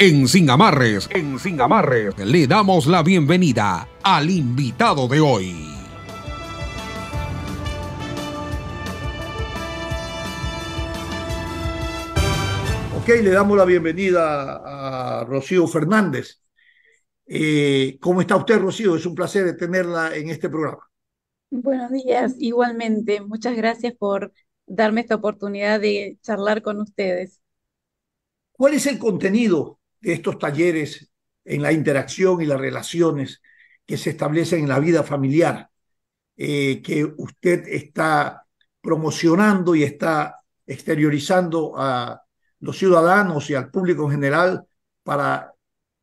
En Sin en Sin le damos la bienvenida al invitado de hoy. Ok, le damos la bienvenida a Rocío Fernández. Eh, ¿Cómo está usted, Rocío? Es un placer tenerla en este programa. Buenos días, igualmente. Muchas gracias por darme esta oportunidad de charlar con ustedes. ¿Cuál es el contenido de estos talleres en la interacción y las relaciones que se establecen en la vida familiar, eh, que usted está promocionando y está exteriorizando a los ciudadanos y al público en general para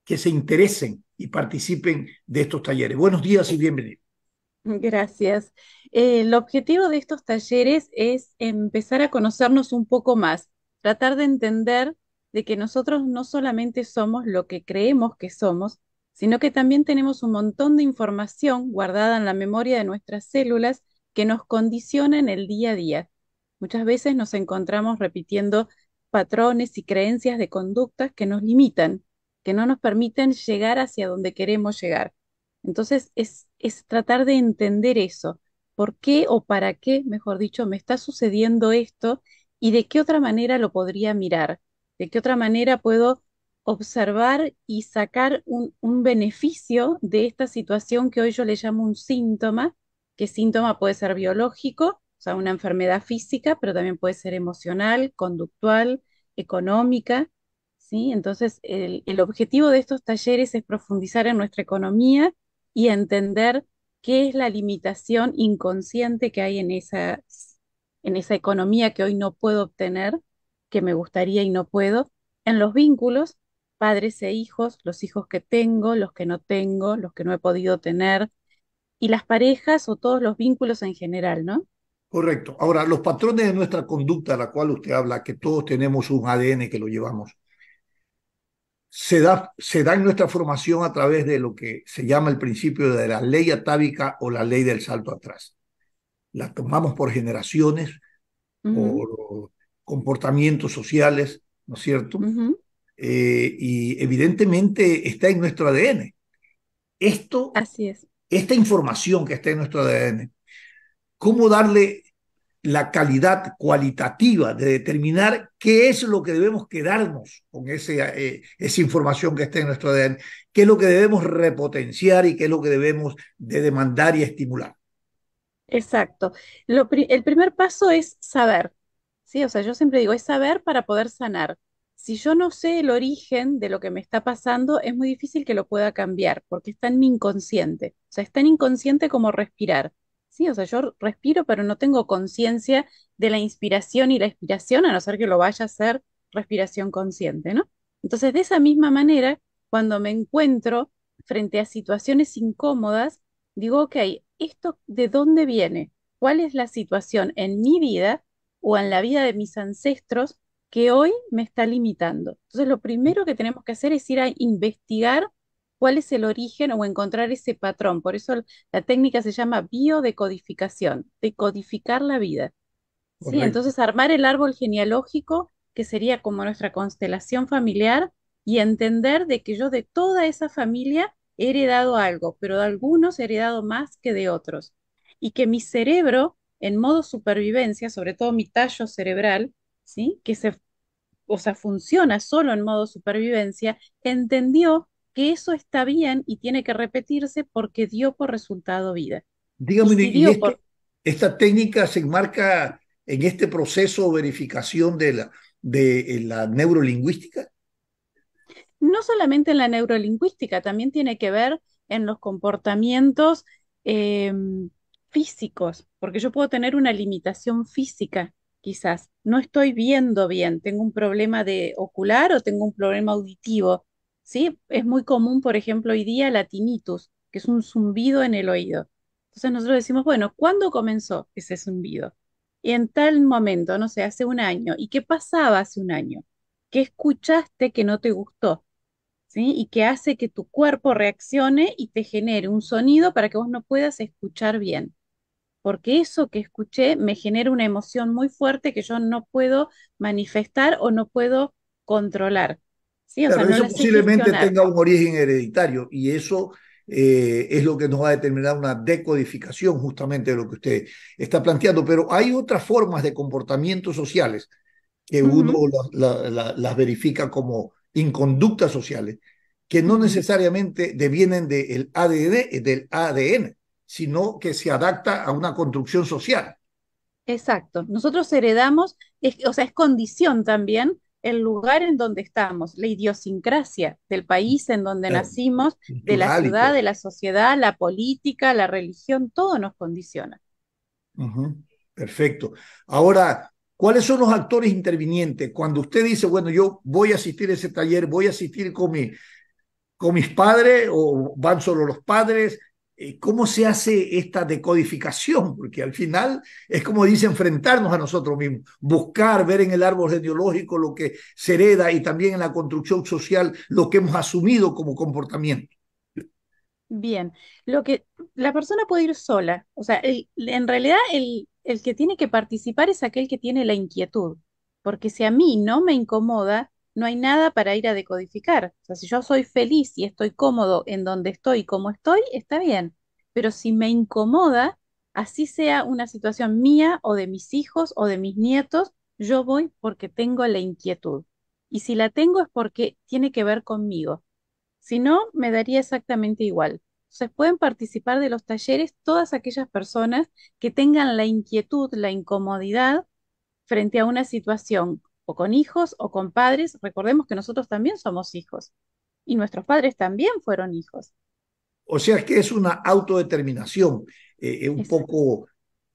que se interesen y participen de estos talleres. Buenos días y bienvenidos. Gracias. Eh, el objetivo de estos talleres es empezar a conocernos un poco más, tratar de entender de que nosotros no solamente somos lo que creemos que somos, sino que también tenemos un montón de información guardada en la memoria de nuestras células que nos condiciona en el día a día. Muchas veces nos encontramos repitiendo patrones y creencias de conductas que nos limitan, que no nos permiten llegar hacia donde queremos llegar. Entonces es, es tratar de entender eso, por qué o para qué, mejor dicho, me está sucediendo esto y de qué otra manera lo podría mirar. ¿De qué otra manera puedo observar y sacar un, beneficio de esta situación que hoy yo le llamo un síntoma, que síntoma puede ser biológico, o sea, una enfermedad física, pero también puede ser emocional, conductual, económica, ¿sí? Entonces, el, objetivo de estos talleres es profundizar en nuestra economía y entender qué es la limitación inconsciente que hay en esa economía que hoy no puedo obtener que me gustaría y no puedo, en los vínculos, padres e hijos, los hijos que tengo, los que no tengo, los que no he podido tener, y las parejas o todos los vínculos en general, ¿no? Correcto. Ahora, los patrones de nuestra conducta, la cual usted habla, que todos tenemos un ADN que lo llevamos, se da, se dan en nuestra formación a través de lo que se llama el principio de la ley atávica o la ley del salto atrás. La tomamos por generaciones, por, comportamientos sociales, ¿no es cierto? Eh, y evidentemente está en nuestro ADN. Esto, es. esta información que está en nuestro ADN, ¿cómo darle la calidad cualitativa de determinar qué es lo que debemos quedarnos con ese, eh, esa información que está en nuestro ADN, qué es lo que debemos repotenciar y qué es lo que debemos de demandar y estimular. Exacto. el primer paso es saber, o sea, yo siempre digo, es saber para poder sanar. Si yo no sé el origen de lo que me está pasando, es muy difícil que lo pueda cambiar, porque está en mi inconsciente. O sea, es tan inconsciente como respirar. Sí, o sea, yo respiro, pero no tengo conciencia de la inspiración y la expiración, a no ser que lo vaya a hacer respiración consciente, ¿no? Entonces, de esa misma manera, cuando me encuentro frente a situaciones incómodas, digo, ok, ¿esto de dónde viene? ¿Cuál es la situación en mi vida o en la vida de mis ancestros que hoy me está limitando. Entonces, lo primero que tenemos que hacer es ir a investigar cuál es el origen o encontrar ese patrón. Por eso la técnica se llama biodecodificación, decodificar la vida. ¿Sí? Entonces, armar el árbol genealógico, que sería como nuestra constelación familiar, y entender de que yo de toda esa familia he heredado algo, pero de algunos he heredado más que de otros. Y que mi cerebro en modo supervivencia, sobre todo mi tallo cerebral, ¿sí? que se, o sea, funciona solo en modo supervivencia, entendió que eso está bien y tiene que repetirse porque dio por resultado vida. Dígame, esta técnica se enmarca en este proceso de verificación de la, de eh, la neurolingüística? No solamente en la neurolingüística, también tiene que ver en los comportamientos em, físicos, porque yo puedo tener una limitación física, quizás no estoy viendo bien, tengo un problema de ocular o tengo un problema auditivo, ¿sí? Es muy común, por ejemplo, hoy día la tinnitus, que es un zumbido en el oído. Entonces nosotros decimos, bueno, ¿cuándo comenzó ese zumbido? Y en tal momento, no sé, hace un año. ¿Y qué pasaba hace un año? ¿Qué escuchaste que no te gustó? ¿Sí? Y que hace que tu cuerpo reaccione y te genere un sonido para que vos no puedas escuchar bien porque eso que escuché me genera una emoción muy fuerte que yo no puedo manifestar o no puedo controlar. ¿Sí? eso posiblemente tenga un origen hereditario y eso eh, es lo que nos va a determinar una decodificación justamente de lo que usted está planteando. Pero hay otras formas de comportamientos sociales que uno las verifica como inconductas sociales que no necesariamente devienen del del ADN sino que se adapta a una construcción social. Exacto. Nosotros heredamos, o sea, es condición también el lugar en donde estamos, la idiosincrasia del país en donde nacimos, de la ciudad, de la sociedad, la política, la religión, todo nos condiciona. Perfecto. Ahora, ¿cuáles son los actores intervinientes? Cuando usted dice, bueno, yo voy a asistir a ese taller, voy a asistir con, mi, con mis padres o van solo los padres, eh, cómo se hace esta decodificación, porque al final es como dice enfrentarnos a nosotros mismos, buscar, ver en el árbol genealógico lo que se hereda y también en la construcción social lo que hemos asumido como comportamiento. Bien, lo que la persona puede ir sola, o sea, en realidad el, el que tiene que participar es aquel que tiene la inquietud, porque si a mí no me incomoda, no hay nada para ir a decodificar. O sea, si yo soy feliz y estoy cómodo en donde estoy y como estoy, está bien. Pero si me incomoda, así sea una situación mía o de mis hijos o de mis nietos, yo voy porque tengo la inquietud. Y si la tengo es porque tiene que ver conmigo. Si no, me daría exactamente igual. Entonces pueden participar de los talleres todas aquellas personas que tengan la inquietud, la incomodidad frente a una situación o con hijos o con padres. Recordemos que nosotros también somos hijos y nuestros padres también fueron hijos. O sea que es una autodeterminación, eh, eh, un poco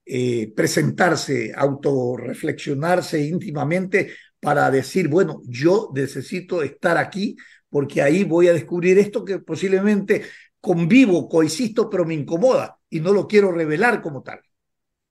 eh, presentarse, autorreflexionarse íntimamente para decir, bueno, yo necesito estar aquí porque ahí voy a descubrir esto que posiblemente convivo, coexisto, pero me incomoda y no lo quiero revelar como tal.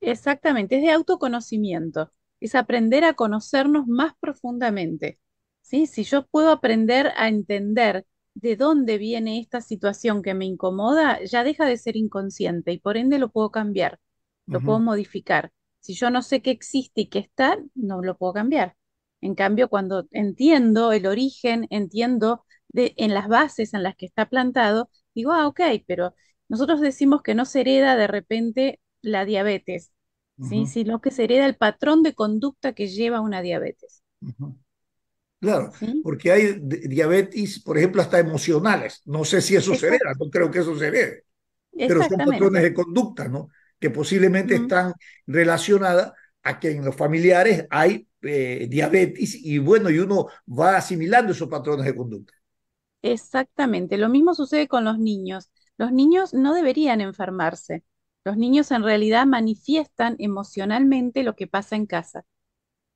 Exactamente, es de autoconocimiento es aprender a conocernos más profundamente. ¿sí? Si yo puedo aprender a entender de dónde viene esta situación que me incomoda, ya deja de ser inconsciente y por ende lo puedo cambiar, lo puedo modificar. Si yo no sé qué existe y qué está, no lo puedo cambiar. En cambio, cuando entiendo el origen, entiendo de, en las bases en las que está plantado, digo, ah, ok, pero nosotros decimos que no se hereda de repente la diabetes. Sí, ¿sí? sino que se hereda el patrón de conducta que lleva una diabetes. Claro, porque hay diabetes, por ejemplo, hasta emocionales. No sé si eso se hereda, no creo que eso se vea. Pero son patrones de conducta, ¿no? Que posiblemente están relacionadas a que en los familiares hay eh, diabetes y bueno, y uno va asimilando esos patrones de conducta. Exactamente, lo mismo sucede con los niños. Los niños no deberían enfermarse. Los niños en realidad manifiestan emocionalmente lo que pasa en casa.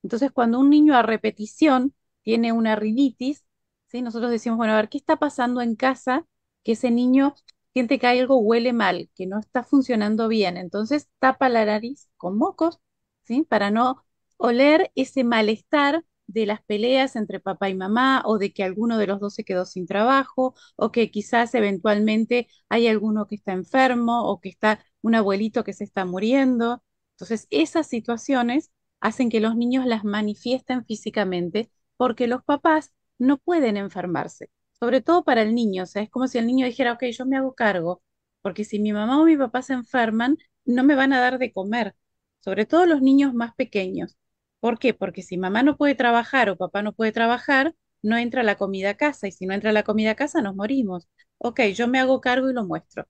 Entonces, cuando un niño a repetición tiene una rinitis, ¿sí? nosotros decimos, bueno, a ver, ¿qué está pasando en casa? Que ese niño siente que algo huele mal, que no está funcionando bien. Entonces, tapa la nariz con mocos, ¿sí? Para no oler ese malestar de las peleas entre papá y mamá o de que alguno de los dos se quedó sin trabajo o que quizás eventualmente hay alguno que está enfermo o que está un abuelito que se está muriendo. Entonces, esas situaciones hacen que los niños las manifiesten físicamente porque los papás no pueden enfermarse, sobre todo para el niño. O sea, es como si el niño dijera, ok, yo me hago cargo, porque si mi mamá o mi papá se enferman, no me van a dar de comer, sobre todo los niños más pequeños. ¿Por qué? Porque si mamá no puede trabajar o papá no puede trabajar, no entra la comida a casa y si no entra la comida a casa nos morimos. Ok, yo me hago cargo y lo muestro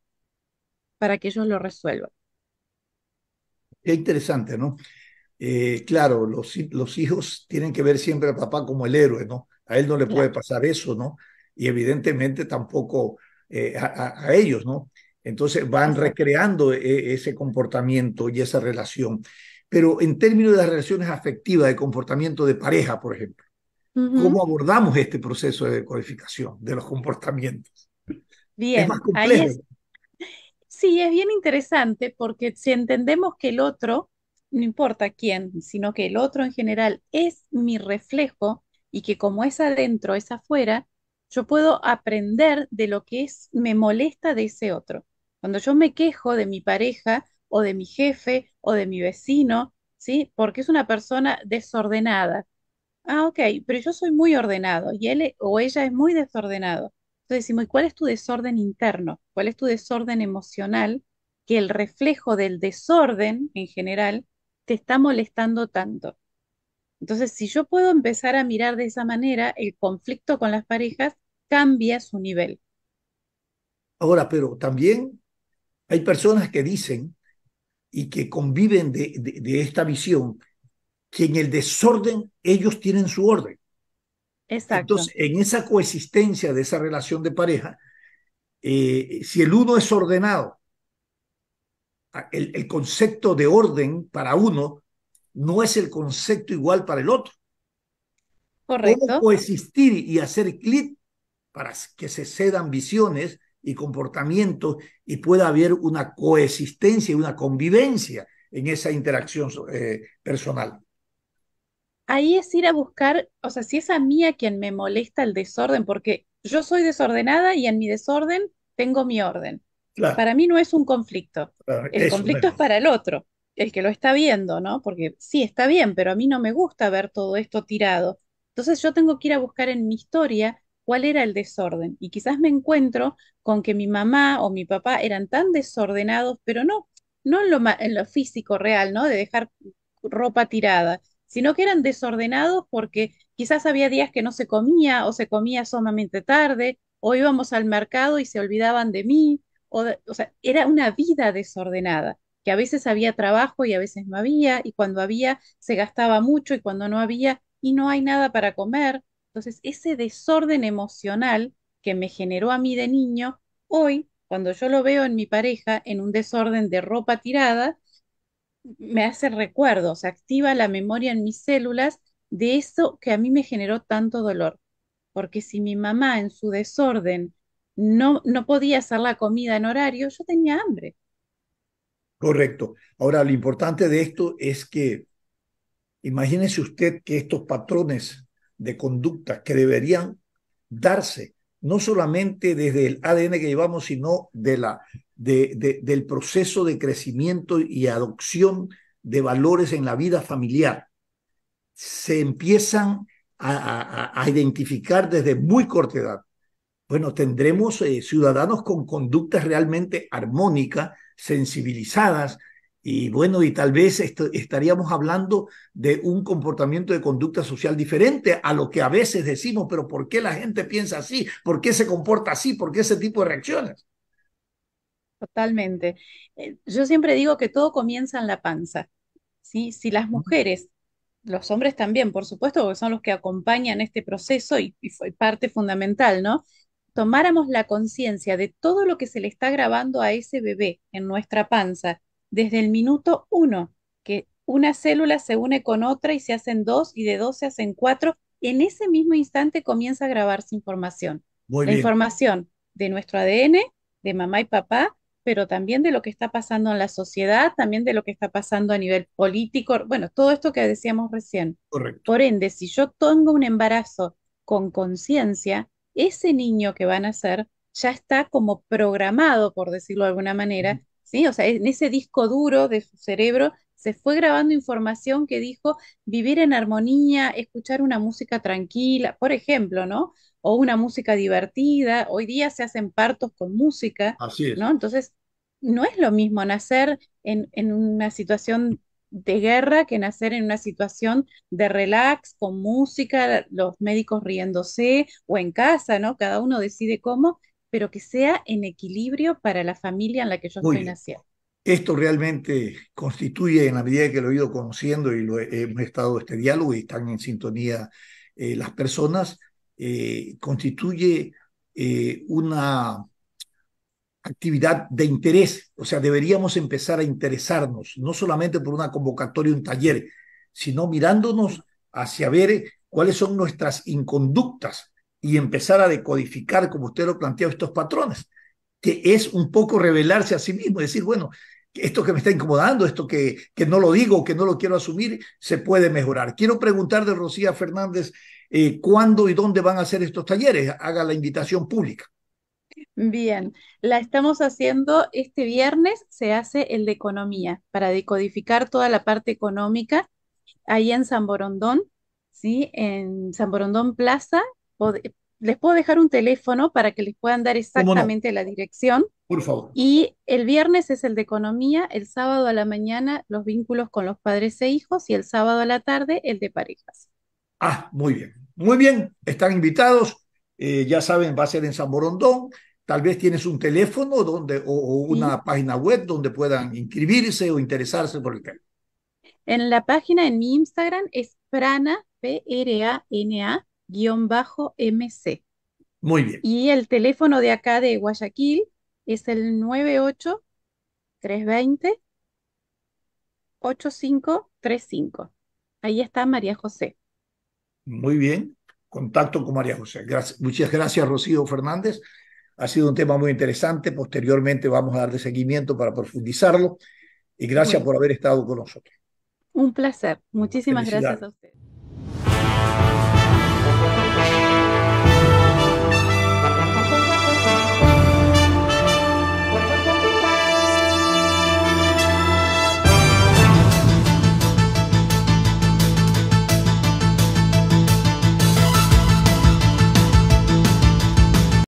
para que ellos lo resuelvan. Qué interesante, ¿no? Eh, claro, los, hijos tienen que ver siempre al papá como el héroe, ¿no? A él no le puede pasar eso, ¿no? Y evidentemente tampoco eh, a, ellos, ¿no? Entonces van recreando e, e, ese comportamiento y esa relación pero en términos de las relaciones afectivas, de comportamiento de pareja, por ejemplo. ¿Cómo abordamos este proceso de codificación de los comportamientos? Bien, Ahí es... Sí, es bien interesante porque si entendemos que el otro, no importa quién, sino que el otro en general es mi reflejo y que como es adentro, es afuera, yo puedo aprender de lo que es, me molesta de ese otro. Cuando yo me quejo de mi pareja, o de mi jefe o de mi vecino, ¿sí? Porque es una persona desordenada. Ah, ok, pero yo soy muy ordenado y él o ella es muy desordenado. Entonces decimos, ¿y cuál es tu desorden interno? ¿Cuál es tu desorden emocional? Que el reflejo del desorden en general te está molestando tanto. Entonces, si yo puedo empezar a mirar de esa manera, el conflicto con las parejas cambia su nivel. Ahora, pero también hay personas que dicen y que conviven de, esta visión, que en el desorden ellos tienen su orden. Exacto. Entonces, en esa coexistencia de esa relación de pareja, eh, si el uno es ordenado, el, concepto de orden para uno no es el concepto igual para el otro. Correcto. ¿Cómo coexistir y hacer clic para que se cedan visiones y comportamiento y pueda haber una coexistencia y una convivencia en esa interacción eh, personal. Ahí es ir a buscar, o sea, si es a mí a quien me molesta el desorden, porque yo soy desordenada y en mi desorden tengo mi orden. Para mí no es un conflicto. el conflicto es para el otro, el que lo está viendo, ¿no? Porque sí, está bien, pero a mí no me gusta ver todo esto tirado. Entonces yo tengo que ir a buscar en mi historia cuál era el desorden. Y quizás me encuentro con que mi mamá o mi papá eran tan desordenados, pero no, no en lo, físico real, ¿no? De dejar ropa tirada, sino que eran desordenados porque quizás había días que no se comía o se comía sumamente tarde, o íbamos al mercado y se olvidaban de mí, o, o sea, era una vida desordenada que a veces había trabajo y a veces no había, y cuando había se gastaba mucho y cuando no había y no hay nada para comer. Entonces, ese desorden emocional que me generó a mí de niño, hoy, cuando yo lo veo en mi pareja, en un desorden de ropa tirada, me hace recuerdos, activa la memoria en mis células de eso que a mí me generó tanto dolor. Porque si mi mamá en su desorden no, no podía hacer la comida en horario, yo tenía hambre. Correcto. Ahora, lo importante de esto es que imagínese usted que estos patrones de conductas que deberían darse, no solamente desde el ADN que llevamos, sino de la, del proceso de crecimiento y adopción de valores en la vida familiar. Se empiezan a, identificar desde muy corta edad. Bueno, tendremos eh, ciudadanos con conductas realmente armónicas, sensibilizadas, y bueno, y tal vez estaríamos hablando de un comportamiento de conducta social diferente a lo que a veces decimos, pero ¿por qué la gente piensa así? ¿Por qué se comporta así? ¿Por qué ese tipo de reacciones? Totalmente. Eh, yo siempre digo que todo comienza en la panza. ¿sí? Si las mujeres, los hombres también, por supuesto, porque son los que acompañan este proceso y, fue parte fundamental, ¿no? Tomáramos la conciencia de todo lo que se le está grabando a ese bebé en nuestra panza desde el minuto uno, que una célula se une con otra y se hacen dos y de dos se hacen cuatro, en ese mismo instante comienza a grabarse información. la información de nuestro ADN, de mamá y papá, pero también de lo que está pasando en la sociedad, también de lo que está pasando a nivel político, bueno, todo esto que decíamos recién. Correcto. Por ende, si yo tengo un embarazo con conciencia, ese niño que va a nacer ya está como programado, por decirlo de alguna manera, o sea, en ese disco duro de su cerebro se fue grabando información que dijo vivir en armonía, escuchar una música tranquila, por ejemplo, ¿no? O una música divertida. Hoy día se hacen partos con música, Así es. ¿no? Entonces, no es lo mismo nacer en, en una situación de guerra que nacer en una situación de relax, con música, los médicos riéndose o en casa, ¿no? Cada uno decide cómo, pero que sea en equilibrio para la familia en la que yo estoy naciendo. Esto realmente constituye, en la medida que lo he ido conociendo y lo hemos estado este diálogo y están en sintonía eh, las personas, eh, constituye eh, una actividad de interés. O sea, deberíamos empezar a interesarnos, no solamente por una convocatoria, un taller, sino mirándonos hacia ver cuáles son nuestras inconductas y empezar a decodificar, como usted lo planteó, estos patrones, que es un poco revelarse a sí mismo, decir, bueno, esto que me está incomodando, esto que, que no lo digo, que no lo quiero asumir, se puede mejorar. Quiero preguntar de Rocía Fernández, eh, ¿cuándo y dónde van a hacer estos talleres? Haga la invitación pública. Bien, la estamos haciendo este viernes, se hace el de economía, para decodificar toda la parte económica, ahí en San Borondón, ¿sí? En San Borondón Plaza, les puedo dejar un teléfono para que les puedan dar exactamente la dirección. Por favor. Y el viernes es el de economía, el sábado a la mañana los vínculos con los padres e hijos y el sábado a la tarde el de parejas. Ah, muy bien. Muy bien, están invitados. Eh, ya saben, va a ser en San Borondón. Tal vez tienes un teléfono donde, o, una página web donde puedan inscribirse o interesarse por el tema. En la página, en mi Instagram, es prana, P-R-A-N-A, bajo mc Muy bien. Y el teléfono de acá de Guayaquil es el 98 320 8535. Ahí está María José. Muy bien. Contacto con María José. Muchas gracias, Rocío Fernández. Ha sido un tema muy interesante. Posteriormente vamos a darle seguimiento para profundizarlo. Y gracias por haber estado con nosotros. Un placer. Muchísimas gracias a usted.